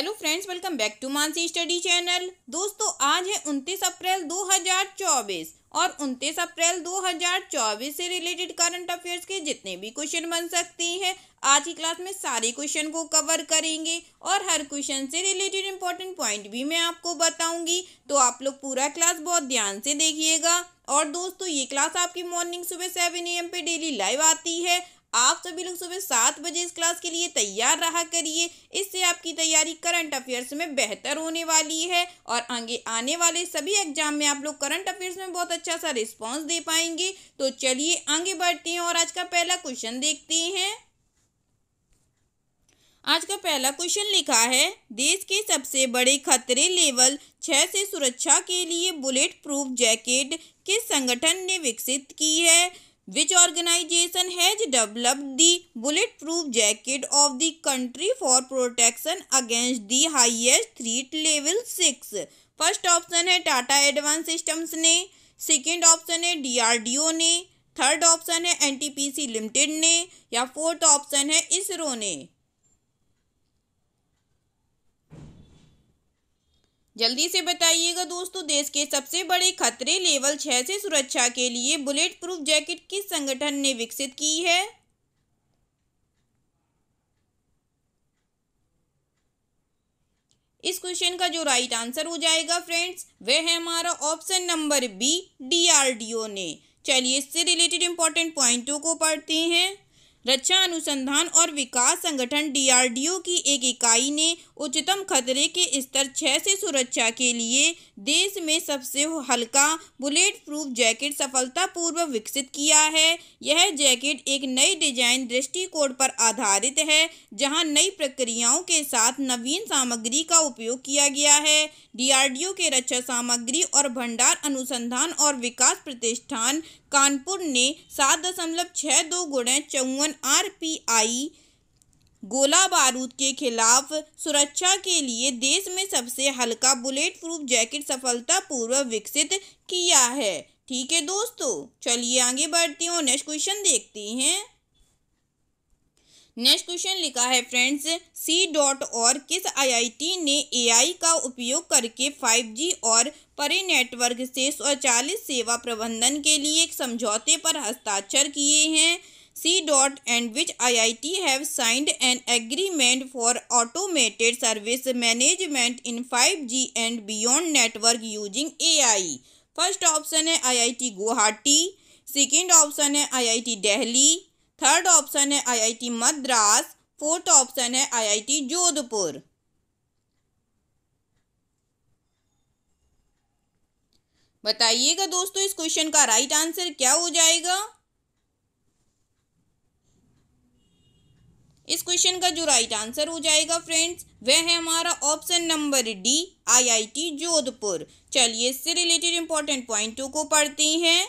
Hello friends welcome back to Mansi study channel दोस्तों आज है उनतीस अप्रैल 2024 और उनतीस अप्रैल 2024 से रिलेटेड करंट अफेयर्स के जितने भी क्वेश्चन बन सकते हैं आज की क्लास में सारे क्वेश्चन को कवर करेंगे और हर क्वेश्चन से रिलेटेड इंपॉर्टेंट पॉइंट भी मैं आपको बताऊंगी तो आप लोग पूरा क्लास बहुत ध्यान से देखिएगा और दोस्तों ये क्लास आपकी मॉर्निंग सुबह सेवन ए पे डेली लाइव आती है आप सभी लोग सुबह सात बजे इस क्लास के लिए तैयार रहा करिए इससे आपकी तैयारी करंट अफेयर्स में बेहतर होने वाली है और आगे आने वाले सभी एग्जाम में आप लोग करंट अफेयर्स में बहुत अच्छा सा रिस्पांस दे पाएंगे तो चलिए आगे बढ़ते हैं और आज का पहला क्वेश्चन देखते हैं आज का पहला क्वेश्चन लिखा है देश के सबसे बड़े खतरे लेवल छः से सुरक्षा के लिए बुलेट प्रूफ जैकेट किस संगठन ने विकसित की है Which organization has developed the bulletproof jacket of the country for protection against the highest threat level 6? First option है टाटा एडवांस सिस्टम्स ने सेकंड ऑप्शन है डीआरडीओ ने थर्ड ऑप्शन है एनटीपीसी लिमिटेड ने या फोर्थ ऑप्शन है इसरो ने जल्दी से बताइएगा दोस्तों देश के सबसे बड़े खतरे लेवल छः से सुरक्षा के लिए बुलेट प्रूफ जैकेट किस संगठन ने विकसित की है इस क्वेश्चन का जो राइट आंसर हो जाएगा फ्रेंड्स वह है हमारा ऑप्शन नंबर बी डीआरडीओ ने चलिए इससे रिलेटेड इंपॉर्टेंट पॉइंटों को पढ़ते हैं रक्षा अनुसंधान और विकास संगठन डीआरडीओ की एक इकाई ने उच्चतम खतरे के स्तर छः से सुरक्षा के लिए देश में सबसे हल्का बुलेट प्रूफ जैकेट सफलतापूर्वक विकसित किया है यह जैकेट एक नई डिजाइन दृष्टिकोण पर आधारित है जहां नई प्रक्रियाओं के साथ नवीन सामग्री का उपयोग किया गया है डीआरडीओ के रक्षा सामग्री और भंडार अनुसंधान और विकास प्रतिष्ठान कानपुर ने सात दशमलव छः दो गुणे चौवन आर पी आई गोला बारूद के खिलाफ सुरक्षा के लिए देश में सबसे हल्का बुलेट प्रूफ जैकेट सफलतापूर्वक विकसित किया है ठीक है दोस्तों चलिए आगे बढ़ते हैं और नेक्स्ट क्वेश्चन देखते हैं नेक्स्ट क्वेश्चन लिखा है फ्रेंड्स सी डॉट और किस आईआईटी ने एआई का उपयोग करके 5G और परे नेटवर्क से स्वचालित सेवा प्रबंधन के लिए एक समझौते पर हस्ताक्षर किए हैं C dot and which I I T have signed an agreement for automated service management in five G and beyond network using A I first option है I I T Guwahati second option है I I T Delhi third option है IIT Madras fourth option है IIT Jodhpur बताइएगा दोस्तों इस question का right answer क्या हो जाएगा इस क्वेश्चन का जो राइट आंसर हो जाएगा फ्रेंड्स वह है हमारा option number D IIT Jodhpur चलिए इससे रिलेटेड इंपॉर्टेंट पॉइंटों को पढ़ते हैं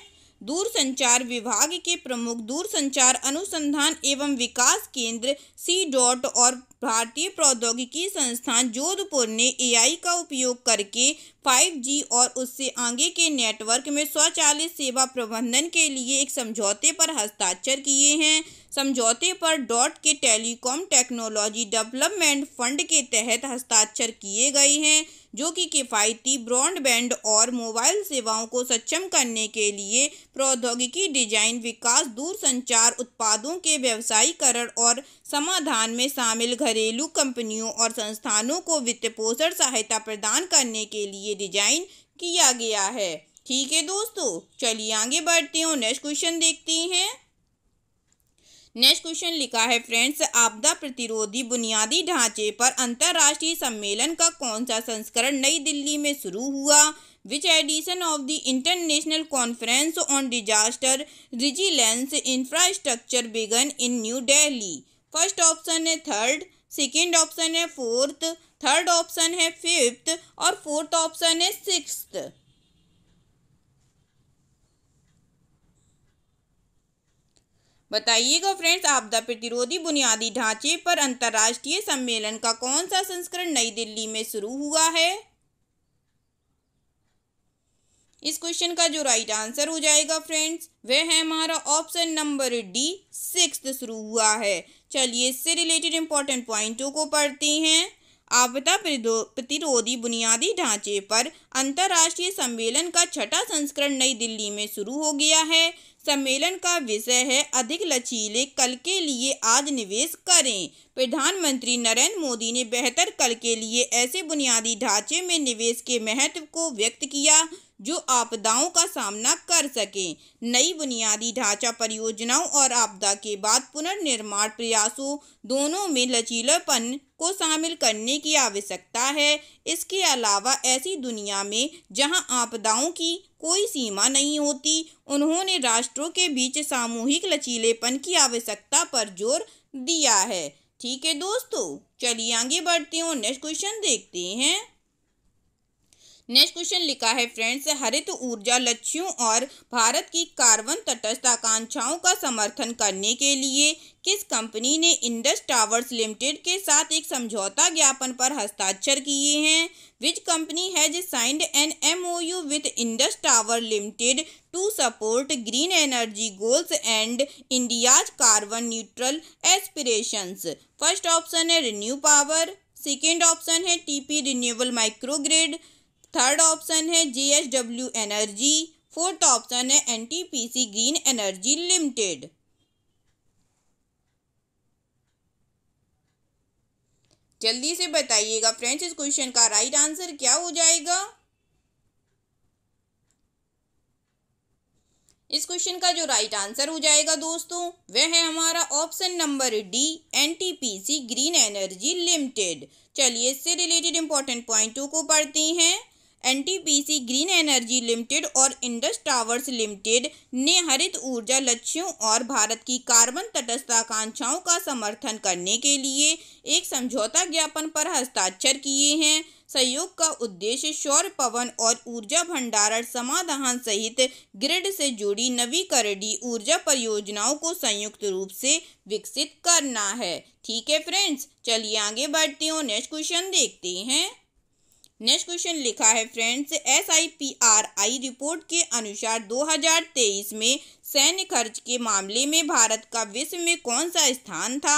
दूरसंचार विभाग के प्रमुख दूरसंचार अनुसंधान एवं विकास केंद्र सी डॉट और भारतीय प्रौद्योगिकी संस्थान जोधपुर ने एआई का उपयोग करके 5G और उससे आगे के नेटवर्क में स्वचालित सेवा प्रबंधन के लिए एक समझौते पर हस्ताक्षर किए हैं समझौते पर डॉट के टेलीकॉम टेक्नोलॉजी डेवलपमेंट फंड के तहत हस्ताक्षर किए गए हैं जो कि किफ़ायती ब्रॉडबैंड और मोबाइल सेवाओं को सक्षम करने के लिए प्रौद्योगिकी डिजाइन विकास दूरसंचार उत्पादों के व्यवसायीकरण और समाधान में शामिल घर घरेलू कंपनियों और संस्थानों को वित्त पोषण सहायता प्रदान करने के लिए डिजाइन किया गया है ठीक है दोस्तों चलिए आगे बढ़ते हैं नेक्स्ट क्वेश्चन देखते हैं नेक्स्ट क्वेश्चन लिखा है फ्रेंड्स आपदा प्रतिरोधी बुनियादी ढांचे पर अंतर्राष्ट्रीय सम्मेलन का कौन सा संस्करण नई दिल्ली में शुरू हुआ which edition of the international conference on disaster resilience infrastructure began in New Delhi first option है थर्ड सेकेंड ऑप्शन है फोर्थ थर्ड ऑप्शन है फिफ्थ और फोर्थ ऑप्शन है सिक्स बताइएगा फ्रेंड्स आपदा प्रतिरोधी बुनियादी ढांचे पर अंतर्राष्ट्रीय सम्मेलन का कौन सा संस्करण नई दिल्ली में शुरू हुआ है इस क्वेश्चन का जो राइट आंसर हो जाएगा फ्रेंड्स वह है हमारा ऑप्शन नंबर डी सिक्स शुरू हुआ है चलिए इससे रिलेटेड इंपॉर्टेंट पॉइंटों को पढ़ते हैं आपदा प्रतिरोधी बुनियादी ढांचे पर अंतर्राष्ट्रीय सम्मेलन का छठा संस्करण नई दिल्ली में शुरू हो गया है सम्मेलन का विषय है अधिक लचीले कल के लिए आज निवेश करें प्रधानमंत्री नरेंद्र मोदी ने बेहतर कल के लिए ऐसे बुनियादी ढांचे में निवेश के महत्व को व्यक्त किया जो आपदाओं का सामना कर सकें नई बुनियादी ढांचा परियोजनाओं और आपदा के बाद पुनर्निर्माण प्रयासों दोनों में लचीलापन को शामिल करने की आवश्यकता है इसके अलावा ऐसी दुनिया में जहां आपदाओं की कोई सीमा नहीं होती उन्होंने राष्ट्रों के बीच सामूहिक लचीलेपन की आवश्यकता पर जोर दिया है ठीक है दोस्तों चलिए आगे बढ़ते हैं और नेक्स्ट क्वेश्चन देखते हैं नेक्स्ट क्वेश्चन लिखा है फ्रेंड्स हरित ऊर्जा लक्ष्यों और भारत की कार्बन तटस्थ आकांक्षाओं का समर्थन करने के लिए किस कंपनी ने इंडस टावर्स लिमिटेड के साथ एक समझौता ज्ञापन पर हस्ताक्षर किए हैं which company has signed an MOU with Indus tower limited to support green energy goals and India's carbon neutral aspirations first option है रिन्यू पावर सेकेंड ऑप्शन है TP renewable microgrid third option है जीएसडब्ल्यू एनर्जी फोर्थ ऑप्शन है NTPC green energy limited जल्दी से बताइएगा friends इस question का right answer क्या हो जाएगा इस क्वेश्चन का जो राइट आंसर हो जाएगा दोस्तों वह है हमारा option number D NTPC green energy limited चलिए इससे रिलेटेड इंपॉर्टेंट पॉइंटों को पढ़ते हैं एनटीपीसी ग्रीन एनर्जी लिमिटेड और इंडस टावर्स लिमिटेड ने हरित ऊर्जा लक्ष्यों और भारत की कार्बन तटस्थ आकांक्षाओं का समर्थन करने के लिए एक समझौता ज्ञापन पर हस्ताक्षर किए हैं सहयोग का उद्देश्य सौर पवन और ऊर्जा भंडारण समाधान सहित ग्रिड से जुड़ी नवीकरणीय ऊर्जा परियोजनाओं को संयुक्त रूप से विकसित करना है ठीक है फ्रेंड्स चलिए आगे बढ़ते हैं नेक्स्ट क्वेश्चन देखते हैं नेक्स्ट क्वेश्चन लिखा है friends S I P R I report के अनुसार 2023 में सैन्य खर्च के मामले में भारत का विश्व में कौन सा स्थान था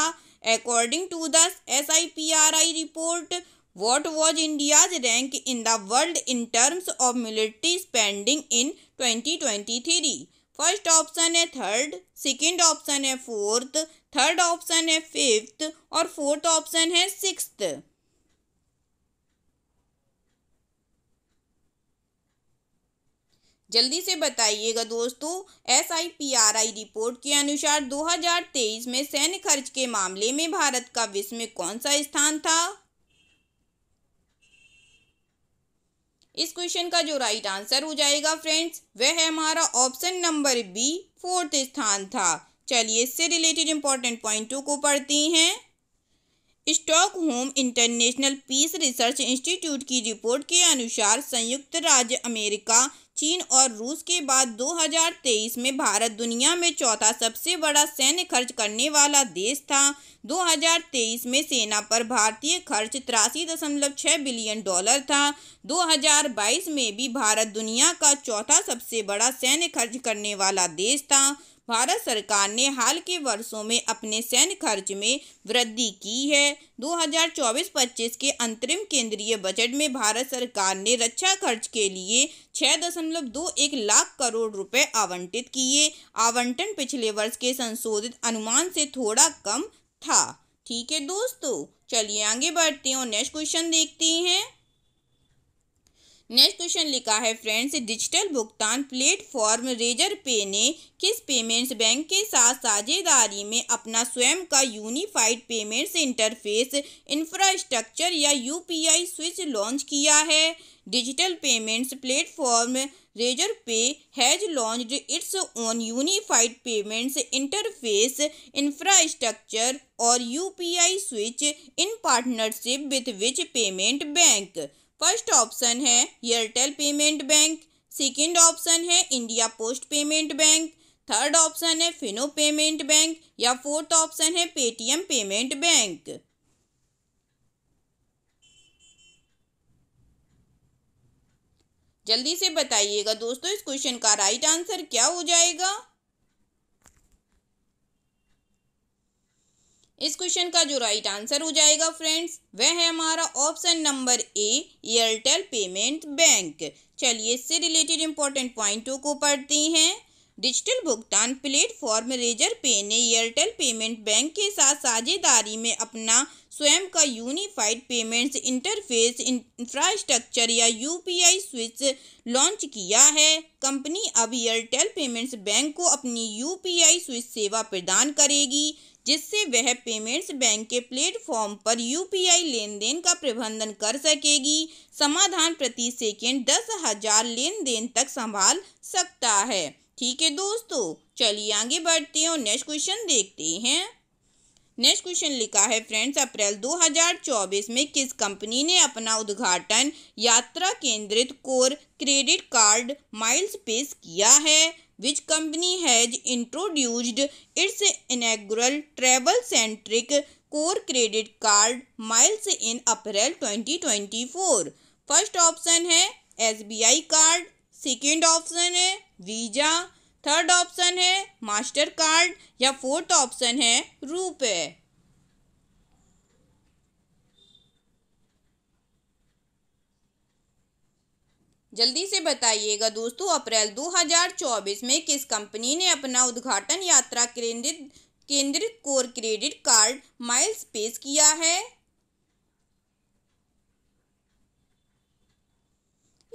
according to the S I P R I report what was India's rank in the world in terms of military spending in 2023 first option है थर्ड सेकेंड ऑप्शन है फोर्थ थर्ड ऑप्शन है फिफ्थ और fourth option है sixth जल्दी से बताइएगा दोस्तों S report के अनुसार 2023 में सैन्य खर्च के मामले में भारत का विश्व में कौन सा स्थान था इस क्वेश्चन का जो राइट आंसर हो जाएगा फ्रेंड्स वह है हमारा ऑप्शन नंबर बी फोर्थ स्थान था चलिए इससे रिलेटेड इंपॉर्टेंट पॉइंटों को पढ़ते हैं Stockholm International Peace Research Institute की रिपोर्ट के अनुसार संयुक्त राज्य अमेरिका चीन और रूस के बाद 2023 में भारत दुनिया में चौथा सबसे बड़ा सैन्य खर्च करने वाला देश था 2023 में सेना पर भारतीय खर्च तिरासी दशमलव छः बिलियन डॉलर था 2022 में भी भारत दुनिया का चौथा सबसे बड़ा सैन्य खर्च करने वाला देश था भारत सरकार ने हाल के वर्षों में अपने सैन्य खर्च में वृद्धि की है 2024-25 के अंतरिम केंद्रीय बजट में भारत सरकार ने रक्षा खर्च के लिए छः दशमलव दो एक लाख करोड़ रुपए आवंटित किए आवंटन पिछले वर्ष के संशोधित अनुमान से थोड़ा कम था ठीक है दोस्तों चलिए आगे बढ़ते हैं और नेक्स्ट क्वेश्चन देखते हैं नेक्स्ट क्वेश्चन लिखा है फ्रेंड्स डिजिटल भुगतान प्लेटफॉर्म रेजर पे ने किस पेमेंट्स बैंक के साथ साझेदारी में अपना स्वयं का यूनिफाइड पेमेंट्स इंटरफेस इंफ्रास्ट्रक्चर या यूपीआई स्विच लॉन्च किया है digital payments platform Razorpay has launched its own unified payments interface infrastructure और UPI switch in partnership with which payment bank first option है Airtel payment bank second option है India post payment bank third option है Fino payment bank या fourth option है Paytm payment bank जल्दी से बताइएगा दोस्तों इस क्वेश्चन का राइट आंसर क्या हो जाएगा इस क्वेश्चन का जो राइट आंसर हो जाएगा फ्रेंड्स वह है हमारा option number A Airtel payment bank चलिए इससे रिलेटेड इंपॉर्टेंट पॉइंटों को पढ़ते हैं डिजिटल भुगतान प्लेटफॉर्म रेजर पे ने एयरटेल पेमेंट बैंक के साथ साझेदारी में अपना स्वयं का यूनिफाइड पेमेंट्स इंटरफेस इंफ्रास्ट्रक्चर या यूपीआई स्विच लॉन्च किया है कंपनी अब एयरटेल पेमेंट्स बैंक को अपनी यूपीआई स्विच सेवा प्रदान करेगी जिससे वह पेमेंट्स बैंक के प्लेटफॉर्म पर यूपीआई लेन देन का प्रबंधन कर सकेगी समाधान प्रति सेकेंड दस हजार लेन देन तक संभाल सकता है ठीक है दोस्तों चलिए आगे बढ़ते हैं और नेक्स्ट क्वेश्चन देखते हैं नेक्स्ट क्वेश्चन लिखा है फ्रेंड्स अप्रैल 2024 में किस कंपनी ने अपना उद्घाटन यात्रा केंद्रित कोर क्रेडिट कार्ड माइल्स पेश किया है which company has introduced its inaugural travel-centric core credit card miles in April 2024 first option है एसबीआई कार्ड सेकेंड ऑप्शन है वीजा थर्ड ऑप्शन है मास्टर कार्ड या फोर्थ ऑप्शन है रुपे जल्दी से बताइएगा दोस्तों अप्रैल 2024 में किस कंपनी ने अपना उद्घाटन यात्रा केंद्रित केंद्रित कोर क्रेडिट कार्ड माइल्स पेश किया है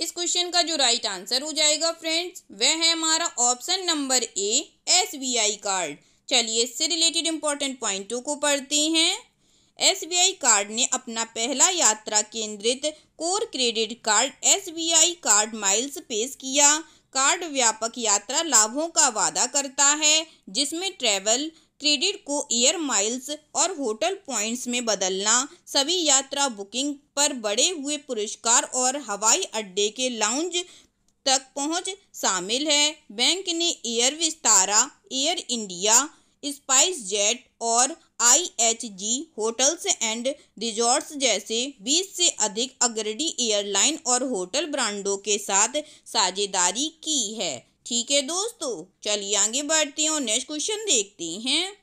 इस क्वेश्चन का जो राइट आंसर हो जाएगा फ्रेंड्स वह है हमारा option number A SBI card चलिए इससे रिलेटेड इंपॉर्टेंट पॉइंटों को पढ़ते हैं एसबीआई कार्ड ने अपना पहला यात्रा केंद्रित core credit card SBI card miles पेश किया कार्ड व्यापक यात्रा लाभों का वादा करता है जिसमें ट्रेवल क्रेडिट को एयर माइल्स और होटल पॉइंट्स में बदलना सभी यात्रा बुकिंग पर बड़े हुए पुरस्कार और हवाई अड्डे के लाउंज तक पहुंच शामिल है बैंक ने Air Vistara Air India SpiceJet और आईएचजी होटल्स एंड रिजॉर्ट्स जैसे 20 से अधिक अग्रणी एयरलाइन और होटल ब्रांडों के साथ साझेदारी की है ठीक है दोस्तों चलिए आगे बढ़ते हैं और नेक्स्ट क्वेश्चन देखते हैं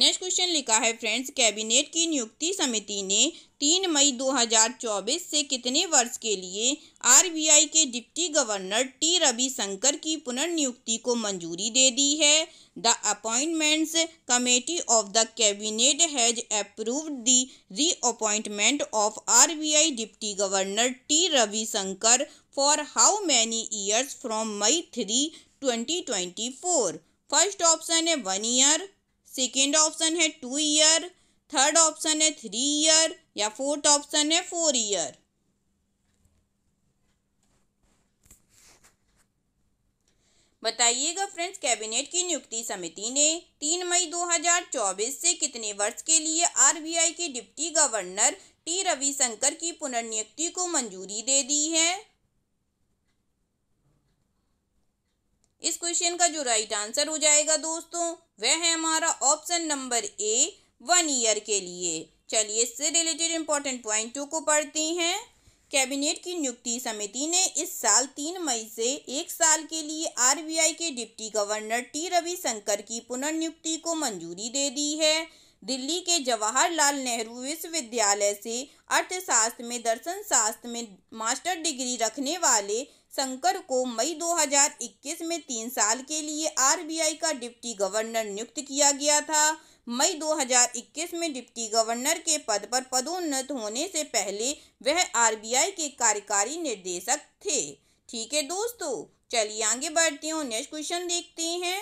नेक्स्ट क्वेश्चन लिखा है फ्रेंड्स कैबिनेट की नियुक्ति समिति ने तीन मई 2024 से कितने वर्ष के लिए आरबीआई के डिप्टी गवर्नर टी रविशंकर की पुनर्नियुक्ति को मंजूरी दे दी है the appointments committee of the cabinet has approved the reappointment of RBI deputy governor T Ravishankar for how many years from May three twenty twenty four first option है one year second option है two year third option है three year या fourth option है four year बताइएगा friends cabinet की नियुक्ति समिति ने तीन मई 2024 से कितने वर्ष के लिए आरबीआई के डिप्टी गवर्नर टी रविशंकर की पुनर्नियुक्ति को मंजूरी दे दी है इस क्वेश्चन का जो राइट आंसर हो जाएगा दोस्तों वह है हमारा option number A one year के लिए चलिए इससे रिलेटेड इंपॉर्टेंट पॉइंटों को पढ़ते हैं कैबिनेट की नियुक्ति समिति ने इस साल तीन मई से एक साल के लिए आरबीआई के डिप्टी गवर्नर टी रविशंकर की पुनर्नियुक्ति को मंजूरी दे दी है दिल्ली के जवाहरलाल नेहरू विश्वविद्यालय से अर्थशास्त्र में दर्शन शास्त्र में मास्टर डिग्री रखने वाले शंकर को मई 2021 में तीन साल के लिए आरबीआई का डिप्टी गवर्नर नियुक्त किया गया था मई 2021 में डिप्टी गवर्नर के पद पर पदोन्नत होने से पहले वह आरबीआई के कार्यकारी निर्देशक थे ठीक है दोस्तों चलिए आगे बढ़ते हैं नेक्स्ट क्वेश्चन देखते हैं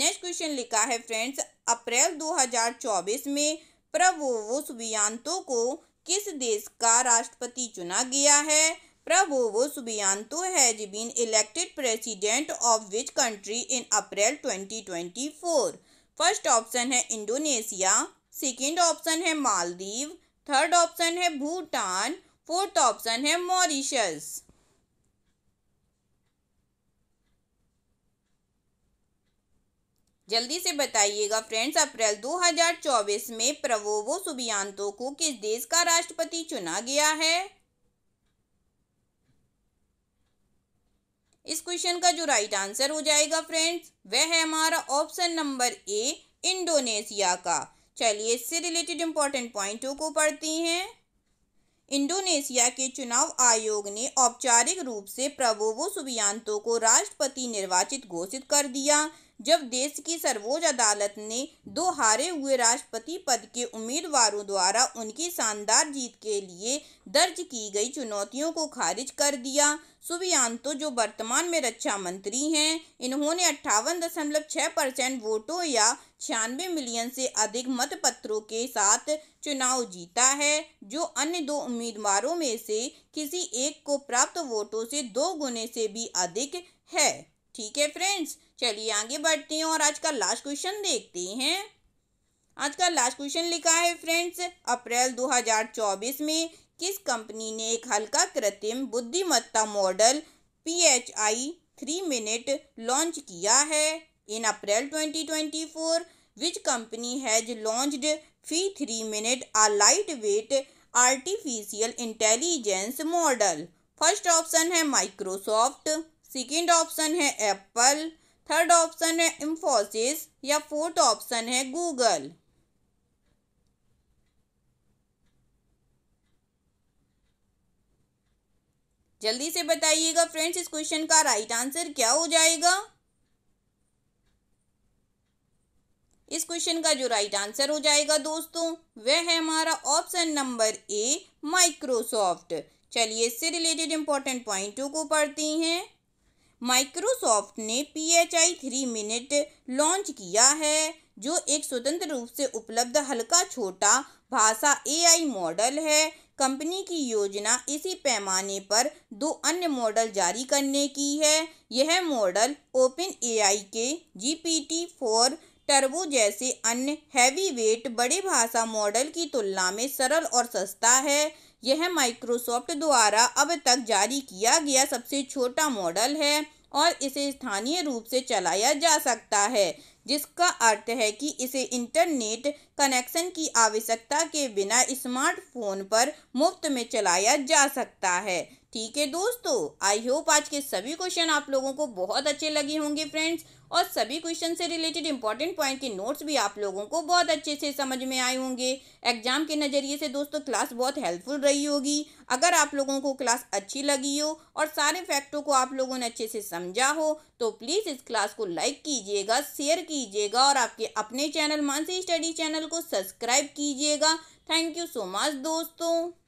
नेक्स्ट क्वेश्चन लिखा है फ्रेंड्स अप्रैल 2024 में प्रवोवोस वियांतो को किस देश का राष्ट्रपति चुना गया है Prabowo Subianto has been elected president of which country in April 2024 first option है इंडोनेशिया सेकंड ऑप्शन है मालदीव थर्ड ऑप्शन है भूटान फोर्थ ऑप्शन है मॉरिशस जल्दी से बताइएगा फ्रेंड्स अप्रैल 2024 में प्रवोवो सुबियांतो को किस देश का राष्ट्रपति चुना गया है इस क्वेश्चन का जो राइट आंसर हो जाएगा फ्रेंड्स वह है हमारा ऑप्शन नंबर ए इंडोनेशिया का चलिए इससे रिलेटेड इंपॉर्टेंट पॉइंटों को पढ़ती हैं इंडोनेशिया के चुनाव आयोग ने औपचारिक रूप से प्रवोवो सुबियांतो को राष्ट्रपति निर्वाचित घोषित कर दिया जब देश की सर्वोच्च अदालत ने दो हारे हुए राष्ट्रपति पद के उम्मीदवारों द्वारा उनकी शानदार जीत के लिए दर्ज की गई चुनौतियों को खारिज कर दिया सुबियांतो जो वर्तमान में रक्षा मंत्री हैं इन्होंने अट्ठावन दशमलव छः परसेंट वोटों या छियानवे मिलियन से अधिक मतपत्रों के साथ चुनाव जीता है जो अन्य दो उम्मीदवारों में से किसी एक को प्राप्त वोटों से दो गुने से भी अधिक है ठीक है फ्रेंड्स चलिए आगे बढ़ती हैं और आज का लास्ट क्वेश्चन देखते हैं आज का लास्ट क्वेश्चन लिखा है फ्रेंड्स अप्रैल 2024 में किस कंपनी ने एक हल्का कृत्रिम बुद्धिमत्ता model P H I three mini launch किया है in April 2024 company has launch Phi three mini a light weight artificial intelligence model first option है माइक्रोसॉफ्ट सेकेंड ऑप्शन है एप्पल थर्ड ऑप्शन है इम्फोसिस या फोर्थ ऑप्शन है Google जल्दी से बताइएगा फ्रेंड्स इस क्वेश्चन का राइट आंसर क्या हो जाएगा इस क्वेश्चन का जो राइट आंसर हो जाएगा दोस्तों वह है हमारा ऑप्शन नंबर ए माइक्रोसॉफ्ट चलिए इससे रिलेटेड इंपॉर्टेंट पॉइंटों को पढ़ती हैं माइक्रोसॉफ्ट ने P H I three mini launch किया है जो एक स्वतंत्र रूप से उपलब्ध हल्का छोटा भाषा ए आई मॉडल है कंपनी की योजना इसी पैमाने पर दो अन्य मॉडल जारी करने की है यह मॉडल ओपन आई के G P T four turbo जैसे अन्य हैवी वेट बड़े भाषा मॉडल की तुलना में सरल और सस्ता है यह माइक्रोसॉफ्ट द्वारा अब तक जारी किया गया सबसे छोटा मॉडल है और इसे स्थानीय रूप से चलाया जा सकता है जिसका अर्थ है कि इसे इंटरनेट कनेक्शन की आवश्यकता के बिना स्मार्टफोन पर मुफ्त में चलाया जा सकता है ठीक है दोस्तों आई होप आज के सभी क्वेश्चन आप लोगों को बहुत अच्छे लगे होंगे फ्रेंड्स और सभी क्वेश्चन से रिलेटेड इंपॉर्टेंट पॉइंट के नोट्स भी आप लोगों को बहुत अच्छे से समझ में आए होंगे एग्जाम के नज़रिए से दोस्तों क्लास बहुत हेल्पफुल रही होगी अगर आप लोगों को क्लास अच्छी लगी हो और सारे फैक्टों को आप लोगों ने अच्छे से समझा हो तो प्लीज़ इस क्लास को लाइक कीजिएगा शेयर कीजिएगा और आपके अपने चैनल मानसी स्टडी चैनल को सब्सक्राइब कीजिएगा थैंक यू सो मच दोस्तों